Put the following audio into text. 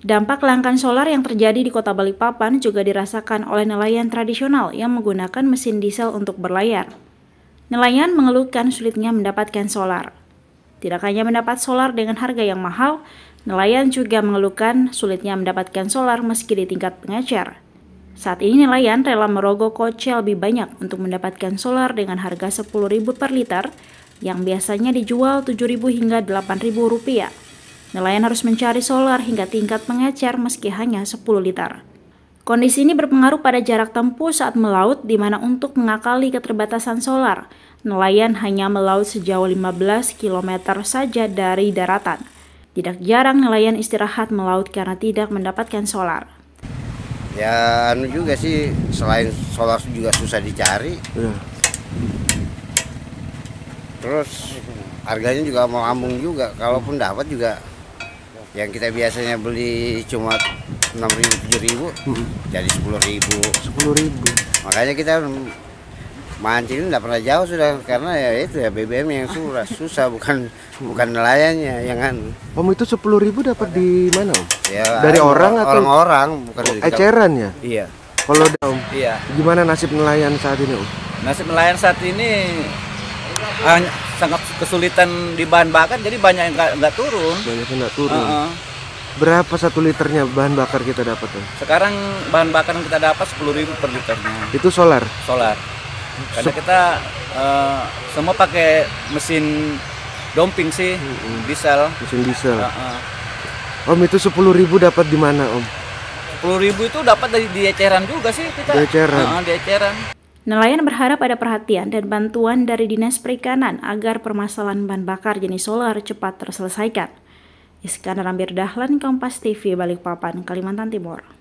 Dampak langkan solar yang terjadi di kota Balikpapan juga dirasakan oleh nelayan tradisional yang menggunakan mesin diesel untuk berlayar. Nelayan mengeluhkan sulitnya mendapatkan solar. Tidak hanya mendapat solar dengan harga yang mahal, nelayan juga mengeluhkan sulitnya mendapatkan solar meski di tingkat pengecer. Saat ini nelayan rela merogoh kocek lebih banyak untuk mendapatkan solar dengan harga Rp10.000 per liter yang biasanya dijual Rp7.000 hingga Rp8.000. Nelayan harus mencari solar hingga tingkat pengecer meski hanya 10 liter. Kondisi ini berpengaruh pada jarak tempuh saat melaut di mana untuk mengakali keterbatasan solar, nelayan hanya melaut sejauh 15 km saja dari daratan. Tidak jarang nelayan istirahat melaut karena tidak mendapatkan solar. Ya anu juga sih, selain solar juga susah dicari. Iya. Terus harganya juga mau ambung juga, kalaupun dapat juga yang kita biasanya beli cuma enam ribu tujuh ribu hmm. jadi sepuluh ribu sepuluh ribu makanya kita mancing tidak pernah jauh sudah karena ya itu ya BBM yang susah susah bukan bukan nelayannya yang kan om itu sepuluh ribu dapat di mana om ya, dari orang, orang atau orang-orang bukan dari eceran ya iya kalau om iya gimana nasib nelayan saat ini om nasib nelayan saat ini hanya sangat kesulitan di bahan bakar jadi banyak yang nggak turun banyak yang nggak turun uh -uh. berapa satu liternya bahan bakar kita dapat tuh sekarang bahan bakar yang kita dapat sepuluh ribu per liternya itu solar solar karena kita uh, semua pakai mesin dumping sih mm -hmm. diesel mesin diesel uh -uh. Om itu sepuluh ribu dapat di mana Om? Sepuluh ribu itu dapat dari di eceran juga sih kita. Di eceran. Uh, di eceran. Nelayan berharap ada perhatian dan bantuan dari Dinas Perikanan agar permasalahan bahan bakar jenis solar cepat terselesaikan. Iskandar Ambir Dahlan, Kompas TV, Balikpapan, Kalimantan Timur.